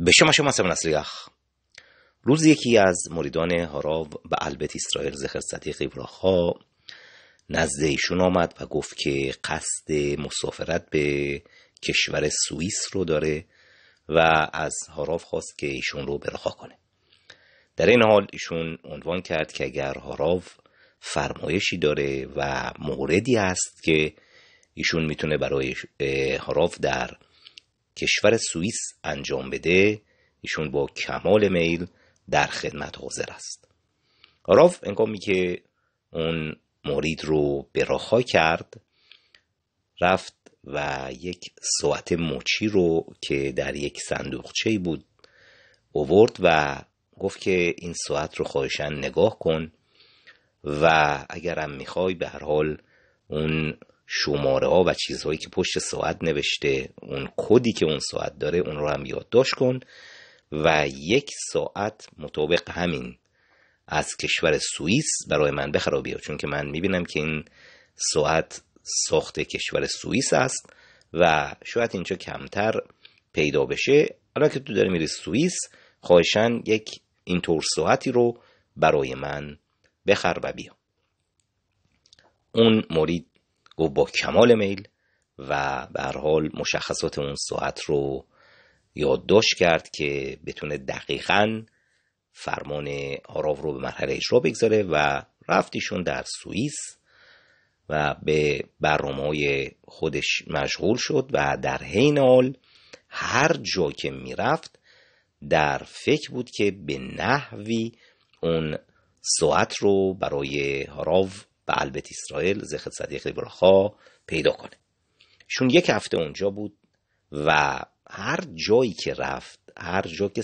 به شما شما نسلیخ روز یکی از مریدان هاراو به البت اسرائیل زخر صدیق ایبراخا نزد ایشون آمد و گفت که قصد مسافرت به کشور سوئیس رو داره و از هاراو خواست که ایشون رو برخا کنه در این حال ایشون عنوان کرد که اگر هاراو فرمایشی داره و موردی است که ایشون میتونه برای هاراو در کشور سوئیس انجام بده ایشون با کمال میل در خدمت حاضر است راف انگامی که اون مورید رو به کرد رفت و یک ساعت مچی رو که در یک صندوقچه بود اوورد و گفت که این ساعت رو خواهشن نگاه کن و اگرم میخوای به هر حال اون شماره ها و چیزهایی که پشت ساعت نوشته اون کدی که اون ساعت داره اون رو هم یادداشت کن و یک ساعت مطابق همین از کشور سوئیس برای من بخرا بیا چون که من میبینم که این ساعت ساخت کشور سوئیس است و شاید اینجا کمتر پیدا بشه حالا که تو داری میری سوئیس خواهشن یک اینطور ساعتی رو برای من بخر و بیا اون مرید گفت با کمال میل و به حال مشخصات اون ساعت رو یادداشت کرد که بتونه دقیقا فرمان آراو رو به مرحله اجرا بگذاره و رفتیشون در سوئیس و به برنامه های خودش مشغول شد و در حین حال هر جا که میرفت در فکر بود که به نحوی اون ساعت رو برای هاراو و البت اسرائیل زخت صدیق براخا پیدا کنه شون یک هفته اونجا بود و هر جایی که رفت هر جا که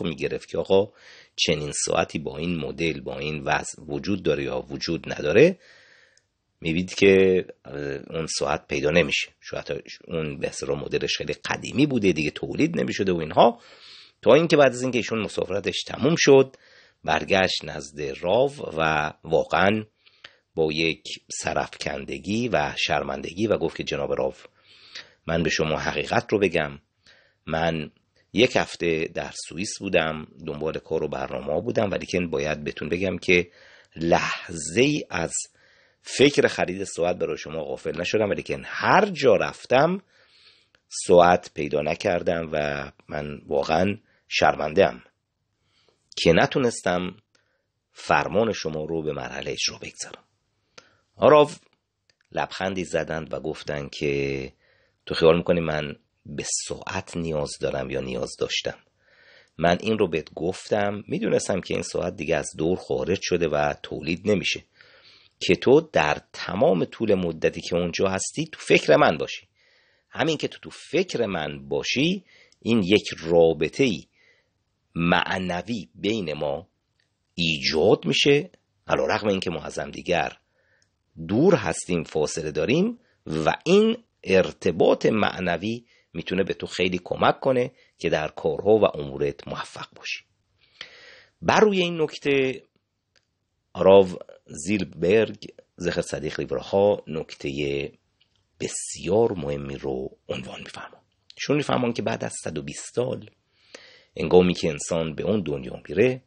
می میگرفت که آقا چنین ساعتی با این مدل با این وضع وجود داره یا وجود نداره میبینید که اون ساعت پیدا نمیشه شاید اون به مدلش خیلی قدیمی بوده دیگه تولید نمیشده و اینها تا اینکه بعد از اینکه ایشون مسافرتش تموم شد برگشت نزد راو و واقعا با یک سرفکندگی و شرمندگی و گفت که جناب راف من به شما حقیقت رو بگم من یک هفته در سوئیس بودم دنبال کار و برنامه بودم ولیکن باید بهتون بگم که لحظه ای از فکر خرید ساعت برای شما غافل نشدم ولیکن هر جا رفتم ساعت پیدا نکردم و من واقعا شرمنده ام که نتونستم فرمان شما رو به مرحله اجرا بگذارم آراو لبخندی زدند و گفتند که تو خیال میکنی من به ساعت نیاز دارم یا نیاز داشتم من این رو بهت گفتم میدونستم که این ساعت دیگه از دور خارج شده و تولید نمیشه که تو در تمام طول مدتی که اونجا هستی تو فکر من باشی همین که تو تو فکر من باشی این یک رابطه ای معنوی بین ما ایجاد میشه علا رقم اینکه ما از دیگر دور هستیم فاصله داریم و این ارتباط معنوی میتونه به تو خیلی کمک کنه که در کارها و امورت موفق باشی بر روی این نکته راو زیلبرگ زخر صدیق لیبراها نکته بسیار مهمی رو عنوان میفرمان چون میفرمان که بعد از 120 سال انگامی که انسان به اون دنیا میره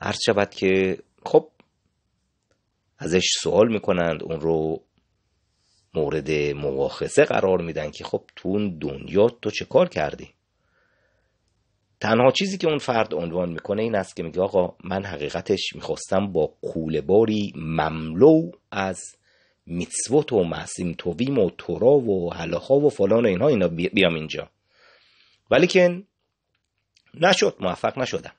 هر شود که خب ازش سوال میکنند اون رو مورد مواخصه قرار میدن که خب تو اون دنیا تو چه کار کردی تنها چیزی که اون فرد عنوان میکنه این است که میگه آقا من حقیقتش میخواستم با کوله باری مملو از میتسوت و محسیم تویم و تورا و حلاخا و فلان و اینها اینا بیام اینجا ولی نشد موفق نشدم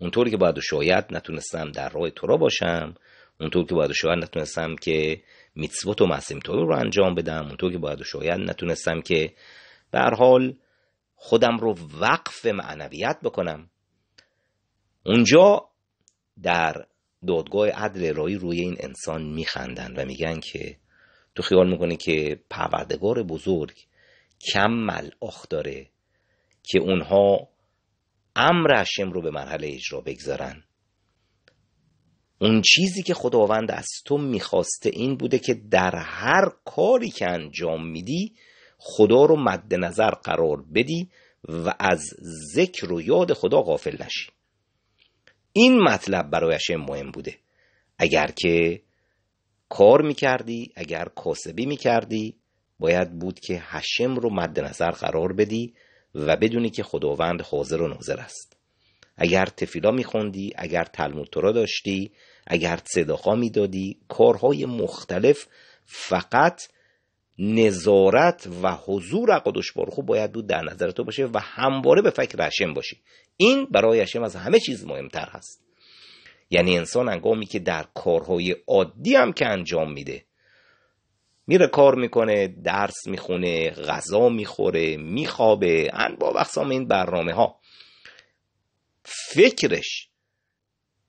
اونطوری که باید و شاید نتونستم در راه تورا باشم اونطور که باید و شاید نتونستم که میتسوت و مسیمتور رو انجام بدم اونطور که باید و شاید نتونستم که به حال خودم رو وقف معنویت بکنم اونجا در دادگاه عدل رایی روی این انسان میخندن و میگن که تو خیال میکنی که پروردگار بزرگ کم ملاخ داره که اونها امر رو به مرحله اجرا بگذارن اون چیزی که خداوند از تو میخواسته این بوده که در هر کاری که انجام میدی خدا رو مد نظر قرار بدی و از ذکر و یاد خدا غافل نشی این مطلب برایش مهم بوده اگر که کار میکردی اگر کاسبی میکردی باید بود که هشم رو مد نظر قرار بدی و بدونی که خداوند حاضر و ناظر است اگر تفیلا میخوندی اگر تلمود تورا داشتی اگر صداقا میدادی کارهای مختلف فقط نظارت و حضور قدوش بارخو خب باید بود در نظر تو باشه و همواره به فکر هشم باشی این برای هشم از همه چیز مهمتر هست یعنی انسان انگامی که در کارهای عادی هم که انجام میده میره کار میکنه درس میخونه غذا میخوره میخوابه انواع با این برنامه ها فکرش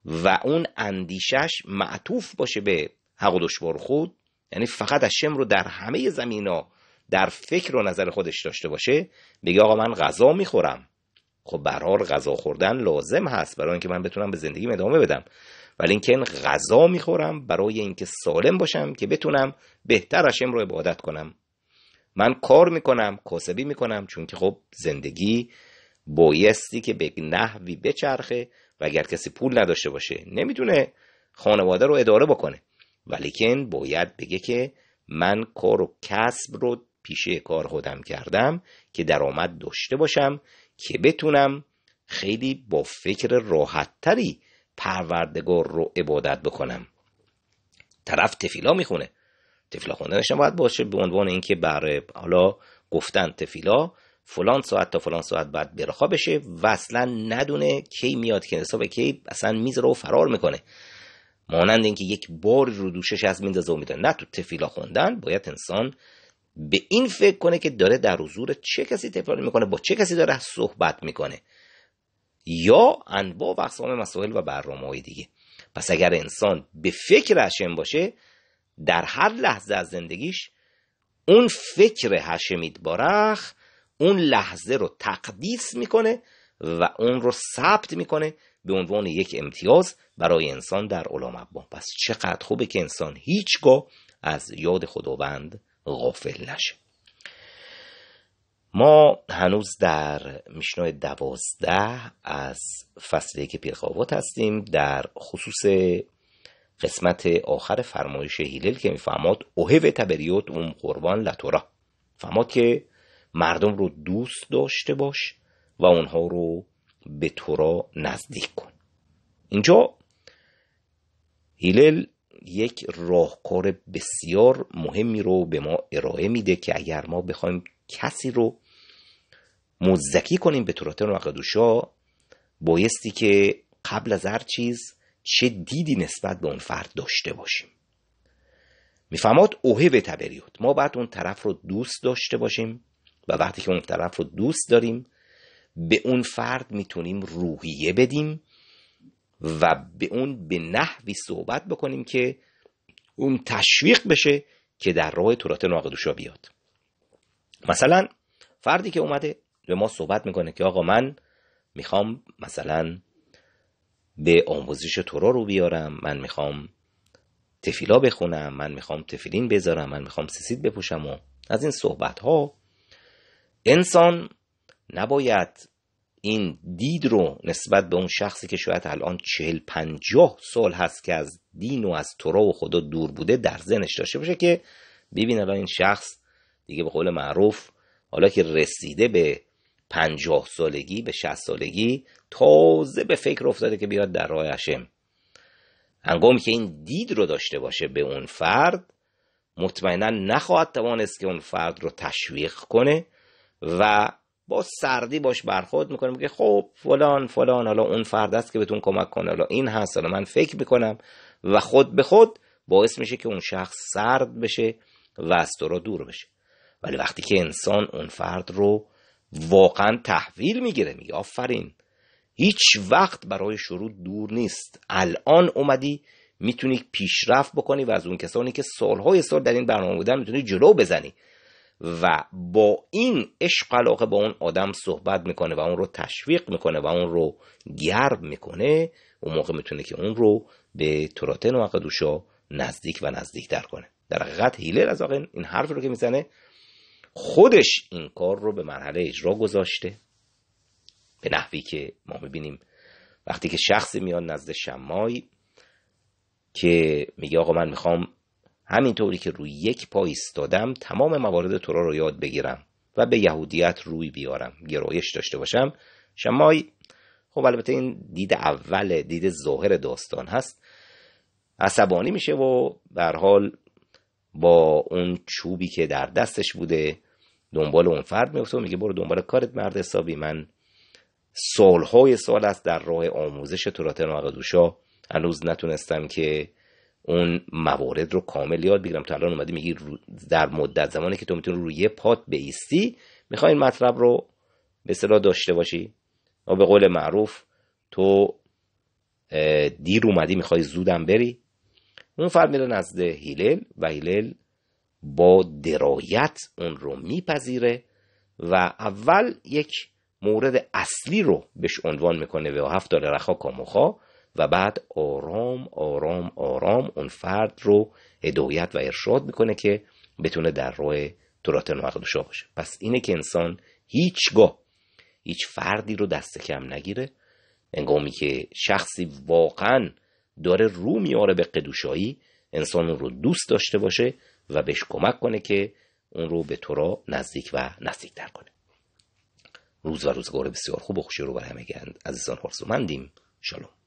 و اون اندیشش معطوف باشه به حق و دشوار خود یعنی فقط از رو در همه ها در فکر و نظر خودش داشته باشه بگه آقا من غذا میخورم خب برار غذا خوردن لازم هست برای اینکه من بتونم به زندگی ادامه بدم ولی اینکه این غذا میخورم برای اینکه سالم باشم که بتونم بهتر اشم رو عبادت کنم من کار میکنم کاسبی میکنم چون که خب زندگی بایستی که به نحوی بچرخه و اگر کسی پول نداشته باشه نمیتونه خانواده رو اداره بکنه ولیکن باید بگه که من کار و کسب رو پیشه کار خودم کردم که درآمد داشته باشم که بتونم خیلی با فکر راحتتری پروردگار رو عبادت بکنم طرف تفیلا میخونه تفیلا خوندنش باید باشه به عنوان اینکه برای حالا گفتن تفیلا فلان ساعت تا فلان ساعت بعد برخا بشه و اصلا ندونه کی میاد که حساب کی اصلا میز رو فرار میکنه مانند اینکه یک بار رو دوشش از میندازه و میدونه نه تو تفیلا خوندن باید انسان به این فکر کنه که داره در حضور چه کسی تفیلا میکنه با چه کسی داره صحبت میکنه یا انواع و اقسام مسائل و برنامه های دیگه پس اگر انسان به فکر هشم باشه در هر لحظه از زندگیش اون فکر هشمید بارخ اون لحظه رو تقدیس میکنه و اون رو ثبت میکنه به عنوان یک امتیاز برای انسان در علام ابا پس چقدر خوبه که انسان هیچگاه از یاد خداوند غافل نشه ما هنوز در میشنای دوازده از فصل که پیرخوابات هستیم در خصوص قسمت آخر فرمایش هیلل که میفهماد اوهو تبریوت اون قربان لتورا فهماد که مردم رو دوست داشته باش و اونها رو به تو نزدیک کن اینجا هیلل یک راهکار بسیار مهمی رو به ما ارائه میده که اگر ما بخوایم کسی رو مزکی کنیم به طورت قدوشا بایستی که قبل از هر چیز چه دیدی نسبت به اون فرد داشته باشیم میفهمات اوهه به تبریوت ما باید اون طرف رو دوست داشته باشیم و وقتی که اون طرف رو دوست داریم به اون فرد میتونیم روحیه بدیم و به اون به نحوی صحبت بکنیم که اون تشویق بشه که در راه تورات ناقدوشا بیاد مثلا فردی که اومده به ما صحبت میکنه که آقا من میخوام مثلا به آموزش تورا رو بیارم من میخوام تفیلا بخونم من میخوام تفیلین بذارم من میخوام سیسید بپوشم و از این صحبت ها انسان نباید این دید رو نسبت به اون شخصی که شاید الان چهل پنجاه سال هست که از دین و از تورا و خدا دور بوده در ذهنش داشته باشه که ببین الان این شخص دیگه به قول معروف حالا که رسیده به پنجاه سالگی به شهست سالگی تازه به فکر افتاده که بیاد در راه هشم هنگامی که این دید رو داشته باشه به اون فرد مطمئنا نخواهد توانست که اون فرد رو تشویق کنه و با سردی باش برخورد میکنه میگه خب فلان فلان حالا اون فرد است که بهتون کمک کنه حالا این هست حالا من فکر میکنم و خود به خود باعث میشه که اون شخص سرد بشه و از تو را دور بشه ولی وقتی که انسان اون فرد رو واقعا تحویل میگیره میگه آفرین هیچ وقت برای شروع دور نیست الان اومدی میتونی پیشرفت بکنی و از اون کسانی که سالهای سال در این برنامه بودن میتونی جلو بزنی و با این عشق علاقه با اون آدم صحبت میکنه و اون رو تشویق میکنه و اون رو گرب میکنه اون موقع میتونه که اون رو به تراتن و قدوشا نزدیک و نزدیکتر کنه در حقیقت هیلر از آقین این حرف رو که میزنه خودش این کار رو به مرحله اجرا گذاشته به نحوی که ما میبینیم وقتی که شخصی میاد نزد شمای که میگه آقا من میخوام طوری که روی یک پای ایستادم تمام موارد تورا رو یاد بگیرم و به یهودیت روی بیارم گرایش داشته باشم شمای خب البته این دید اول دید ظاهر داستان هست عصبانی میشه و در حال با اون چوبی که در دستش بوده دنبال اون فرد میفته و میگه برو دنبال کارت مرد حسابی من سالهای سال است در راه آموزش تورات ناقدوشا هنوز نتونستم که اون موارد رو کامل یاد بگیرم تا الان اومدی میگی در مدت زمانی که تو میتونی روی پات بیستی میخوای این مطلب رو به صلاح داشته باشی و به قول معروف تو دیر اومدی میخوای زودم بری اون فرد میره نزد هیلل و هیلل با درایت اون رو میپذیره و اول یک مورد اصلی رو بهش عنوان میکنه و هفت داره رخا کاموخا و بعد آرام آرام آرام اون فرد رو هدایت و ارشاد میکنه که بتونه در راه تورات نوقدوشا باشه پس اینه که انسان هیچگاه هیچ فردی رو دست کم نگیره انگامی که شخصی واقعا داره رو میاره به قدوشایی انسان اون رو دوست داشته باشه و بهش کمک کنه که اون رو به تورا نزدیک و در کنه روز و روزگار بسیار خوب و خوشی رو بر گند عزیزان مندیم شلوم.